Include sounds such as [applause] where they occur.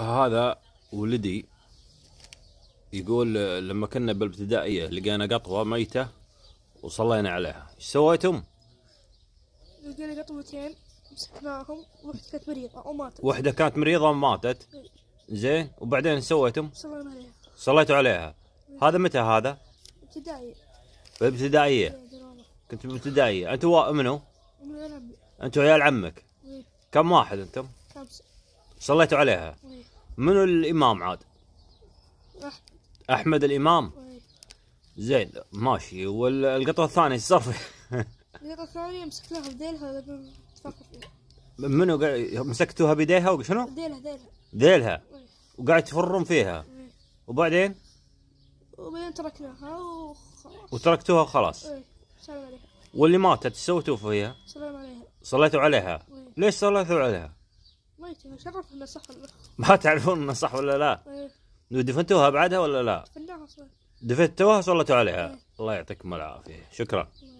هذا ولدي يقول لما كنا بالابتدائية لقينا قطوة ميتة وصلينا عليها ايش سويتم؟ لقينا قطوتين مسكناهم واحدة كانت مريضة وماتت واحدة كانت مريضة وماتت زين وبعدين ايش سويتم؟ صلينا عليها صليتوا عليها هذا متى هذا؟ ابتدائية بالابتدائية كنت بالابتدائية انتوا منو؟ عمي انتوا عيال عمك كم واحد انتم؟ خمسة صليتوا عليها إيه. منو الامام عاد احمد الامام إيه. زين ماشي والقطوه الثانيه ايش صار [laughs] إيه. فيها؟ القطوه الثانيه مسكناها بديلها منو مسكتوها بيديها وشنو؟ ديلها ديلها ديلها وقاعد تفرون فيها وبعدين؟ وبعدين تركناها وخلاص وتركتوها وخلاص ايه سلام عليها واللي ماتت سويتوا فيها؟ سلام عليها صليتوا عليها؟ ليش صليتوا عليها؟ ما تعرفون انه صح ولا لا؟ ايه دفنتوها بعدها ولا لا؟ دفنتوها صلتوا عليها؟ إيه. الله يعطيكم العافية شكرا